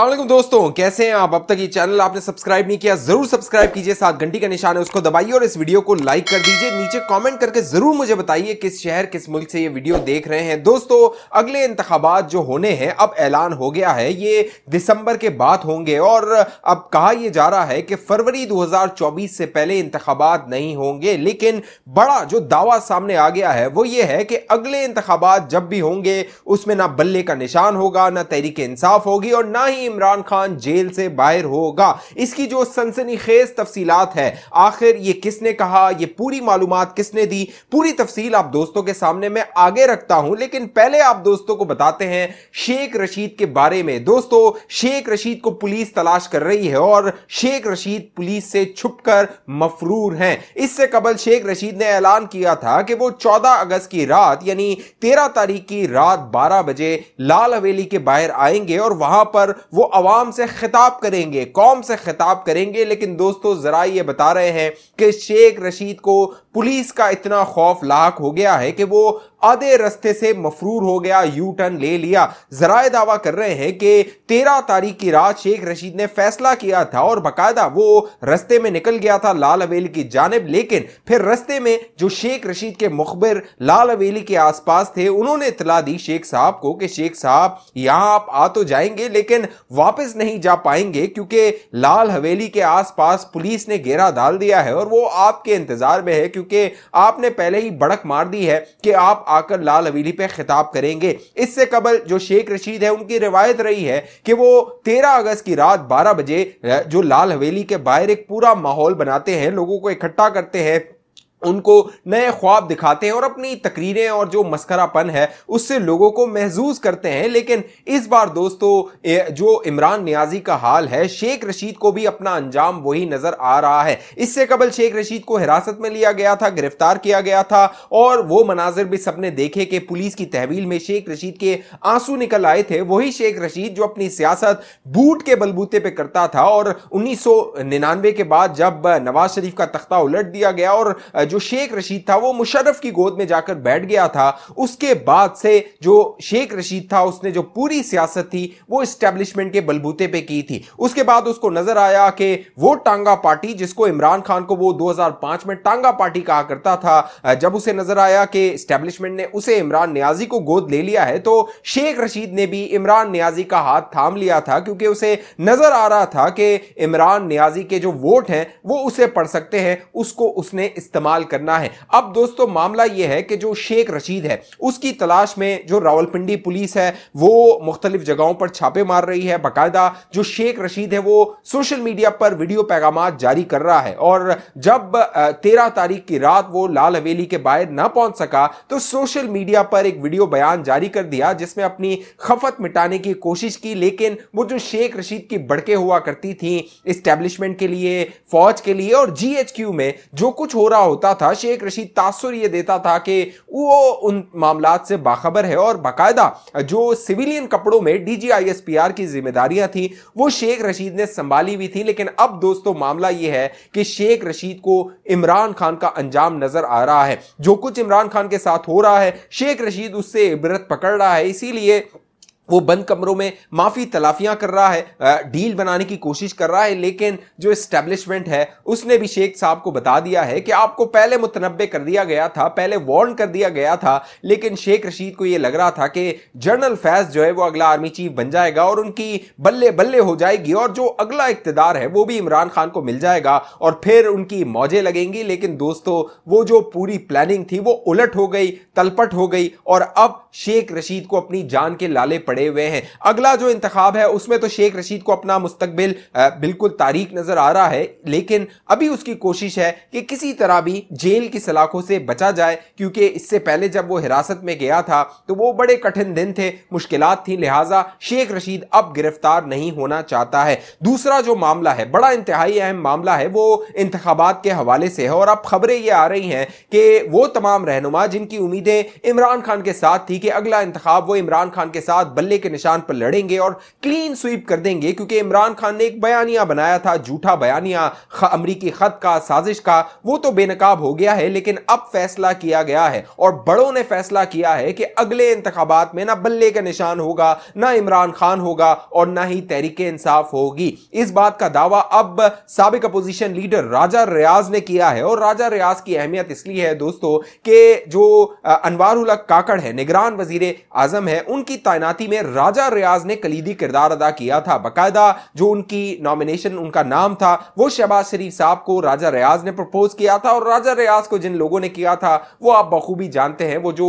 अल्लाह दोस्तों कैसे हैं आप अब तक ये चैनल आपने सब्सक्राइब नहीं किया जरूर सब्सक्राइब कीजिए साथ घंटी का निशान है उसको दबाइए और इस वीडियो को लाइक कर दीजिए नीचे कमेंट करके जरूर मुझे बताइए किस शहर किस मुल्क से ये वीडियो देख रहे हैं दोस्तों अगले इंतबात जो होने हैं अब ऐलान हो गया है ये दिसंबर के बाद होंगे और अब कहा यह जा रहा है कि फरवरी दो से पहले इंतबात नहीं होंगे लेकिन बड़ा जो दावा सामने आ गया है वो ये है कि अगले इंतबात जब भी होंगे उसमें ना बल्ले का निशान होगा ना तहरीक इंसाफ होगी और ना ही इमरान खान जेल से बाहर होगा इसकी जो सनसनीखेज तफसीलात है आखिर ये किसने कहा ये पूरी मालूम किसने दी पूरी तफसील आप दोस्तों के सामने मैं आगे रखता हूं लेकिन पहले आप दोस्तों को बताते हैं शेख रशीद के बारे में दोस्तों शेख रशीद को पुलिस तलाश कर रही है और शेख रशीद पुलिस से छुपकर मफरूर हैं इससे कबल शेख रशीद ने ऐलान किया था कि वो 14 अगस्त की रात यानी 13 तारीख की रात 12 बजे लाल हवेली के बाहर आएंगे और वहां पर वो आवाम से खिताब करेंगे कौम से खिताब करेंगे लेकिन दोस्तों ज़रा ये बता रहे हैं कि शेख रशीद को पुलिस का इतना खौफ लाक हो गया है कि वो आधे रस्ते से मफरूर हो गया यू टर्न ले लिया जराए दावा कर रहे हैं कि तेरह तारीख की रात शेख रशीद ने फैसला किया था और बाकायदा वो रस्ते में निकल गया था लाल अवेली की जानब लेकिन फिर रस्ते में जो शेख रशीद के मुखबिर लाल अवेली के आसपास थे उन्होंने इतला दी शेख साहब को कि शेख साहब यहां आप आ तो जाएंगे लेकिन वापस नहीं जा पाएंगे क्योंकि लाल हवेली के आसपास पुलिस ने घेरा डाल दिया है और वो आपके इंतजार में है क्योंकि आपने पहले ही बड़क मार दी है कि आप आकर लाल हवेली पे खिताब करेंगे इससे कबल जो शेख रशीद है उनकी रिवायत रही है कि वो तेरह अगस्त की रात बारह बजे जो लाल हवेली के बाहर एक पूरा माहौल बनाते हैं लोगों को इकट्ठा करते हैं उनको नए ख्वाब दिखाते हैं और अपनी तकरीरें और जो मस्करापन है उससे लोगों को महजूज करते हैं लेकिन इस बार दोस्तों जो इमरान न्याजी का हाल है शेख रशीद को भी अपना अंजाम वही नजर आ रहा है इससे कबल शेख रशीद को हिरासत में लिया गया था गिरफ्तार किया गया था और वो मनाजिर भी सबने देखे कि पुलिस की तहवील में शेख रशीद के आंसू निकल आए थे वही शेख रशीद जो अपनी सियासत बूट के बलबूते पर करता था और उन्नीस के बाद जब नवाज शरीफ का तख्ता उलट दिया गया और जो शेख रशीद था वो मुशर्रफ की गोद में जाकर बैठ गया था उसके बाद से जो शेख रशीद था उसने जो पूरी सियासत थी वो इस्टेब्लिशमेंट के बलबूते पे की थी उसके बाद उसको नजर आया कि वो टांगा पार्टी जिसको इमरान खान को वो 2005 में टांगा पार्टी कहा करता था जब उसे नजर आया कि इस्टेब्लिशमेंट ने उसे इमरान न्याजी को गोद ले लिया है तो शेख रशीद ने भी इमरान न्याजी का हाथ थाम लिया था क्योंकि उसे नजर आ रहा था कि इमरान न्याजी के जो वोट हैं वो उसे पढ़ सकते हैं उसको उसने इस्तेमाल इस्तेमाल करना है अब दोस्तों मामला यह है कि जो शेख रशीद है उसकी तलाश में जो रावलपिंडी पुलिस है वो मुख्तलिफ जगहों पर छापे मार रही है बाकायदा जो शेख रशीद है वो सोशल मीडिया पर वीडियो पैगाम जारी कर रहा है और जब तेरह तारीख की रात वो लाल हवेली के बाहर ना पहुंच सका तो सोशल मीडिया पर एक वीडियो बयान जारी कर दिया जिसमें अपनी खफत मिटाने की कोशिश की लेकिन वो जो शेख रशीद की बड़के हुआ करती थी इस्टेब्लिशमेंट के लिए फौज के लिए और जीएचक्यू में जो कुछ हो रहा होता होता था शेख रशीद तासुर ये देता था कि वो उन मामला से बाखबर है और बाकायदा जो सिविलियन कपड़ों में डीजीआईएसपीआर की जिम्मेदारियां थी वो शेख रशीद ने संभाली हुई थी लेकिन अब दोस्तों मामला ये है कि शेख रशीद को इमरान खान का अंजाम नजर आ रहा है जो कुछ इमरान खान के साथ हो रहा है शेख रशीद उससे इबरत पकड़ रहा है इसीलिए वो बंद कमरों में माफ़ी तलाफियां कर रहा है डील बनाने की कोशिश कर रहा है लेकिन जो इस्टेब्लिशमेंट है उसने भी शेख साहब को बता दिया है कि आपको पहले मुतनबे कर दिया गया था पहले वार्न कर दिया गया था लेकिन शेख रशीद को ये लग रहा था कि जनरल फैज जो है वो अगला आर्मी चीफ बन जाएगा और उनकी बल्ले बल्ले हो जाएगी और जो अगला इकतदार है वो भी इमरान खान को मिल जाएगा और फिर उनकी मौजें लगेंगी लेकिन दोस्तों वो जो पूरी प्लानिंग थी वो उलट हो गई तलपट हो गई और अब शेख रशीद को अपनी जान के लाले पड़ पड़े हुए हैं अगला जो इंतखब है उसमें तो शेख रशीद को अपना मुस्तबिल बिल्कुल तारीख नजर आ रहा है लेकिन अभी उसकी कोशिश है कि किसी तरह भी जेल की सलाखों से बचा जाए क्योंकि इससे पहले जब वो हिरासत में गया था तो वो बड़े कठिन दिन थे मुश्किल थी लिहाजा शेख रशीद अब गिरफ्तार नहीं होना चाहता है दूसरा जो मामला है बड़ा इंतहाई अहम मामला है वो इंतबात के हवाले से है और अब खबरें ये आ रही हैं कि वो तमाम रहनुमा जिनकी उम्मीदें इमरान खान के साथ थी कि अगला इंतखब वो इमरान खान के साथ बल्ले के निशान पर लड़ेंगे और क्लीन स्वीप कर देंगे क्योंकि इमरान खान ने एक बयानिया बनाया था झूठा बयानिया अमरीकी खत का साजिश का वो तो बेनकाब हो गया है लेकिन अब फैसला किया गया है और बड़ों ने फैसला किया है कि अगले इंतबात में ना बल्ले का निशान होगा ना इमरान खान होगा और ना ही तहरीक इंसाफ होगी इस बात का दावा अब सबक अपोजिशन लीडर राजा रियाज ने किया है और राजा रियाज की अहमियत इसलिए है दोस्तों के जो अनवारुल काकड़ है निगरान वजीर आजम है उनकी तैनाती में राजा रियाज ने कलीदी किरदार अदा किया था बकायदा जो उनकी नॉमिनेशन उनका नाम था वो शहबाज शरीफ साहब को राजा रियाज ने प्रपोज किया था और राजा रियाज को जिन लोगों ने किया था वो आप बखूबी जानते हैं वो जो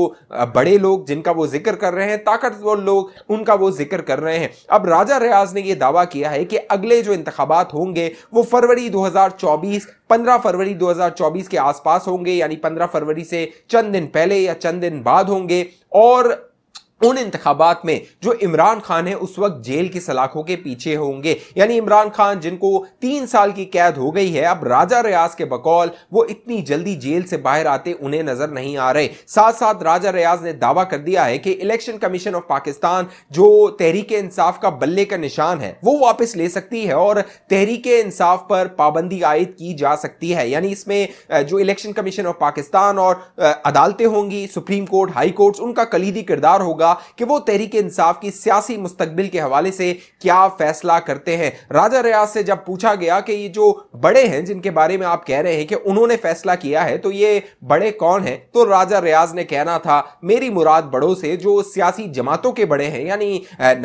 बड़े लोग जिनका वो जिक्र कर रहे हैं ताकतवर लोग उनका वो जिक्र कर रहे हैं अब राजा रियाज ने यह दावा किया है कि अगले जो इंतबात होंगे वो फरवरी दो 15 फरवरी 2024 के आसपास होंगे यानी 15 फरवरी से चंद दिन पहले या चंद दिन बाद होंगे और उन इंतबात में जो इमरान खान है उस वक्त जेल की सलाखों के पीछे होंगे यानी इमरान खान जिनको तीन साल की कैद हो गई है अब राजा रियाज के बकौल वो इतनी जल्दी जेल से बाहर आते उन्हें नजर नहीं आ रहे साथ साथ राजा रियाज ने दावा कर दिया है कि इलेक्शन कमीशन ऑफ पाकिस्तान जो तहरीक इंसाफ का बल्ले का निशान है वो वापस ले सकती है और तहरीक इंसाफ पर पाबंदी आयद की जा सकती है यानी इसमें जो इलेक्शन कमीशन ऑफ पाकिस्तान और अदालतें होंगी सुप्रीम कोर्ट हाई कोर्ट उनका कलीदी किरदार होगा होगा कि वो तहरीक इंसाफ की सियासी मुस्तबिल के हवाले से क्या फैसला करते हैं राजा रियाज से जब पूछा गया कि ये जो बड़े हैं जिनके बारे में आप कह रहे हैं कि उन्होंने फैसला किया है तो ये बड़े कौन हैं तो राजा रियाज ने कहना था मेरी मुराद बड़ों से जो सियासी जमातों के बड़े हैं यानी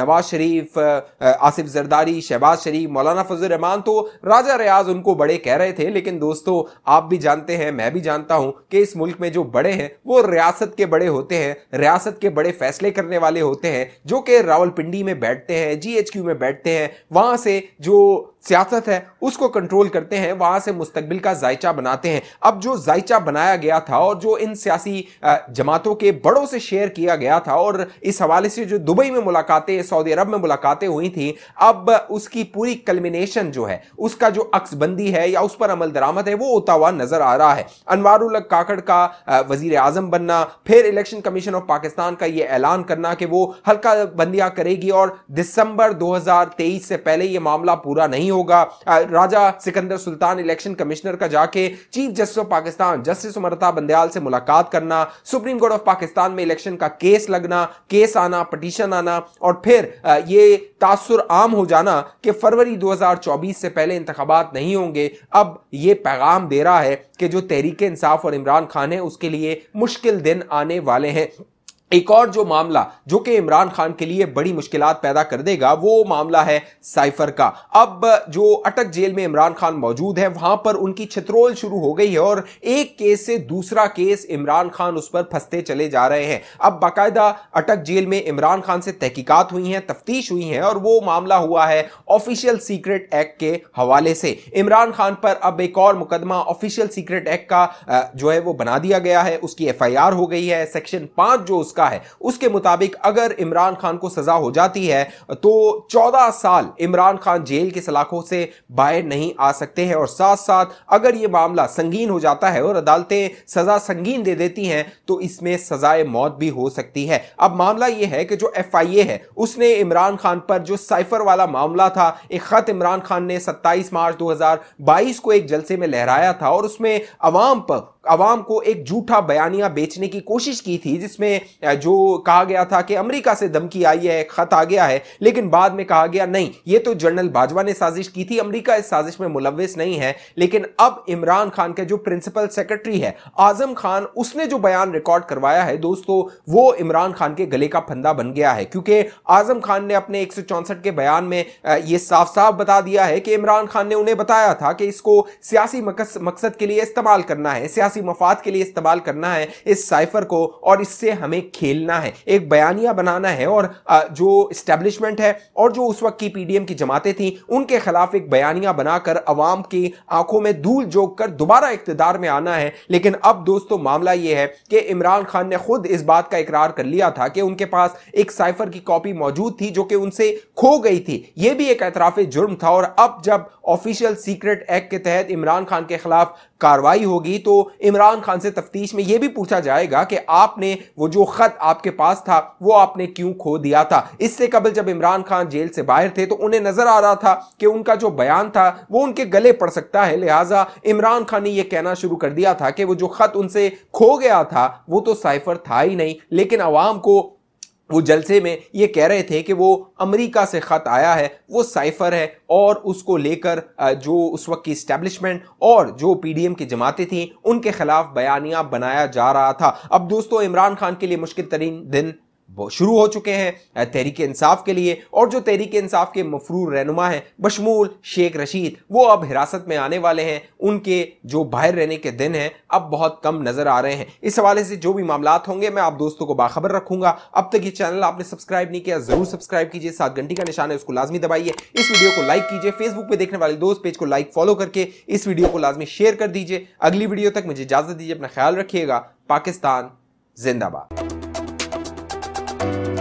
नवाज शरीफ आसिफ जरदारी शहबाज शरीफ मौलाना फजल रहमान तो राजा रियाज उनको बड़े कह रहे थे लेकिन दोस्तों आप भी जानते हैं मैं भी जानता हूं कि इस मुल्क में जो बड़े हैं वो रियासत के बड़े होते हैं रियासत के बड़े फैसले बातें करने वाले होते हैं जो कि रावलपिंडी में बैठते हैं जीएचक्यू में बैठते हैं वहां से जो सियासत है उसको कंट्रोल करते हैं वहां से मुस्तबिल का जायचा बनाते हैं अब जो जायचा बनाया गया था और जो इन सियासी जमातों के बड़ों से शेयर किया गया था और इस हवाले से जो दुबई में मुलाकातें सऊदी अरब में मुलाकातें हुई थी अब उसकी पूरी कलमिनेशन जो है उसका जो अक्सबंदी है या उस पर अमल दरामद है वो होता हुआ नजर आ रहा है अनवर उल काकड़ का वजीर आजम बनना फिर इलेक्शन कमीशन ऑफ पाकिस्तान का यह ऐलान करना कि वो हल्का बंदियां करेगी और दिसंबर दो से पहले यह मामला पूरा नहीं नहीं होगा राजा सिकंदर सुल्तान इलेक्शन कमिश्नर का जाके chief justice of Pakistan justice Umarta Bandial से मुलाकात करना सुप्रीम कोर्ट ऑफ पाकिस्तान में इलेक्शन का केस लगना केस आना पटिशन आना और फिर ये तासुर आम हो जाना कि फरवरी 2024 से पहले इंतबात नहीं होंगे अब ये पैगाम दे रहा है कि जो तहरीक इंसाफ और इमरान खान है उसके लिए मुश्किल दिन आने वाले हैं एक और जो मामला जो कि इमरान खान के लिए बड़ी मुश्किल पैदा कर देगा वो मामला है साइफर का अब जो अटक जेल में इमरान खान मौजूद है वहां पर उनकी छित्रोल शुरू हो गई है और एक केस से दूसरा केस इमरान खान उस पर फंसते चले जा रहे हैं अब बाकायदा अटक जेल में इमरान खान से तहकीकात हुई हैं तफ्तीश हुई हैं और वो मामला हुआ है ऑफिशियल सीक्रेट एक्ट के हवाले से इमरान खान पर अब एक और मुकदमा ऑफिशियल सीक्रेट एक्ट का जो है वो बना दिया गया है उसकी एफ हो गई है सेक्शन पांच जो उसका का है उसके मुताबिक अगर इमरान खान को सजा हो जाती है तो चौदह साल इमरान खान जेल के सलाखों से बाहर नहीं आ सकते हैं और साथ साथ अगर ये मामला संगीन हो जाता है और अदालतें सजा संगीन दे देती हैं तो इसमें सजाए मौत भी हो सकती है अब मामला यह है कि जो एफ है उसने इमरान खान पर जो साइफर वाला मामला था एक खत इमरान खान ने 27 मार्च 2022 को एक जलसे में लहराया था और उसमें अवाम पर आवाम को एक झूठा बयानिया बेचने की कोशिश की थी जिसमें जो कहा गया था कि अमेरिका से धमकी आई है खत आ गया है लेकिन बाद में कहा गया नहीं ये तो जनरल बाजवा ने साजिश की थी अमेरिका इस साजिश में मुलविस नहीं है लेकिन अब इमरान खान के जो प्रिंसिपल सेक्रेटरी है आजम खान उसने जो बयान रिकॉर्ड करवाया है दोस्तों वो इमरान खान के गले का फंदा बन गया है क्योंकि आजम खान ने अपने एक के बयान में यह साफ साफ बता दिया है कि इमरान खान ने उन्हें बताया था कि इसको सियासी मकसद के लिए इस्तेमाल करना है सियासी मफाद के लिए इस्तेमाल करना है इस साइफर को और इससे हमें खेलना है एक बयानिया बनाना है और जो इस्टेब्लिशमेंट है और जो उस वक्त की पीडीएम की जमातें थी उनके खिलाफ एक बयानिया बनाकर अवाम की आंखों में धूल जोक कर दोबारा इकतदार में आना है लेकिन अब दोस्तों मामला यह है कि इमरान खान ने खुद इस बात का इकरार कर लिया था कि उनके पास एक साइफर की कॉपी मौजूद थी जो कि उनसे खो गई थी यह भी एक एतराफ जुर्म था और अब जब ऑफिशियल सीक्रेट एक्ट के तहत इमरान खान के खिलाफ कार्रवाई होगी तो इमरान खान से तफ्तीश में यह भी पूछा जाएगा कि आपने वो जो खत आपके पास था वो आपने क्यों खो दिया था इससे कबल जब इमरान खान जेल से बाहर थे तो उन्हें नजर आ रहा था कि उनका जो बयान था वो उनके गले पड़ सकता है लिहाजा इमरान खान ने यह कहना शुरू कर दिया था कि वो जो खत उनसे खो गया था वो तो साइफर था ही नहीं लेकिन आवाम को वो जलसे में ये कह रहे थे कि वो अमेरिका से ख़त आया है वो साइफर है और उसको लेकर जो उस वक्त की इस्टेब्लिशमेंट और जो पीडीएम की जमातें थीं उनके खिलाफ बयानियां बनाया जा रहा था अब दोस्तों इमरान खान के लिए मुश्किल तरीन दिन शुरू हो चुके हैं तहरीक इंसाफ के लिए और जो तहरीक इंसाफ के मफरूर रहनुमा हैं बशमूल शेख रशीद वो अब हिरासत में आने वाले हैं उनके जो बाहर रहने के दिन हैं अब बहुत कम नज़र आ रहे हैं इस हवाले से जो भी मामला होंगे मैं आप दोस्तों को बाखबर रखूंगा अब तक ये चैनल आपने सब्सक्राइब नहीं किया ज़रूर सब्सक्राइब कीजिए सात घंटे का निशान है उसको लाजमी दबाइए इस वीडियो को लाइक कीजिए फेसबुक पर देखने वाले दोस्त पेज को लाइक फॉलो करके इस वीडियो को लाजमी शेयर कर दीजिए अगली वीडियो तक मुझे इजाज़त दीजिए अपना ख्याल रखिएगा पाकिस्तान जिंदाबाद thank you